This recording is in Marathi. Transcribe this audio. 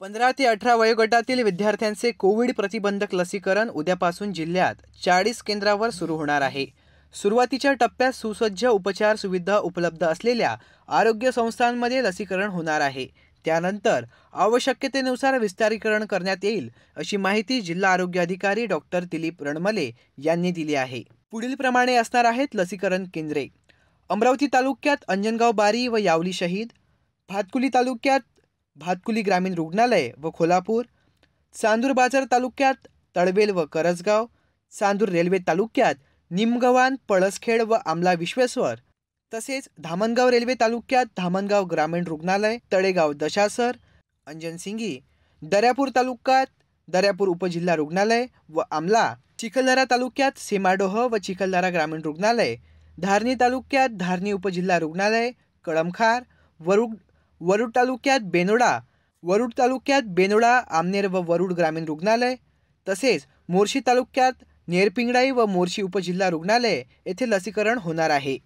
पंधरा ते अठरा वयोगटातील विद्यार्थ्यांचे कोविड प्रतिबंधक लसीकरण उद्यापासून जिल्ह्यात चाळीस केंद्रावर सुरू होणार आहे सुरुवातीच्या टप्प्यात सुसज्ज उपचार सुविधा उपलब्ध असलेल्या आरोग्य संस्थांमध्ये लसीकरण होणार आहे त्यानंतर आवश्यकतेनुसार विस्तारीकरण करण्यात येईल अशी माहिती जिल्हा आरोग्य अधिकारी डॉक्टर दिलीप रणमले यांनी दिली आहे पुढील प्रमाणे असणार आहेत लसीकरण केंद्रे अमरावती तालुक्यात अंजनगाव बारी व यावली शहीद भातकुली तालुक्यात भातकुली ग्रामीण रुग्णालय व खोलापूर चांदूर बाजार तालुक्यात तळवेल व करजगाव चांदूर रेल्वे तालुक्यात निमगव्हाण पळसखेड व आमला विश्वेश्वर तसेच धामणगाव रेल्वे तालुक्यात धामणगाव ग्रामीण रुग्णालय तळेगाव दशासर अंजनसिंगी दर्यापूर तालुक्यात दर्यापूर उपजिल्हा रुग्णालय व आमला चिखलदरा तालुक्यात सीमाडोह व चिखलदरा ग्रामीण रुग्णालय धारणी तालुक्यात धारणी उपजिल्हा रुग्णालय कळमखार वरुड वरुड तालुक्यात बेनोडा वरुड तालुक्यात बेनोडा आमनेर व वरुड ग्रामीण रुग्णालय तसेच मोर्शी तालुक्यात नेरपिंगडाई व मोर्शी उपजिल्हा रुग्णालय येथे लसीकरण होणार आहे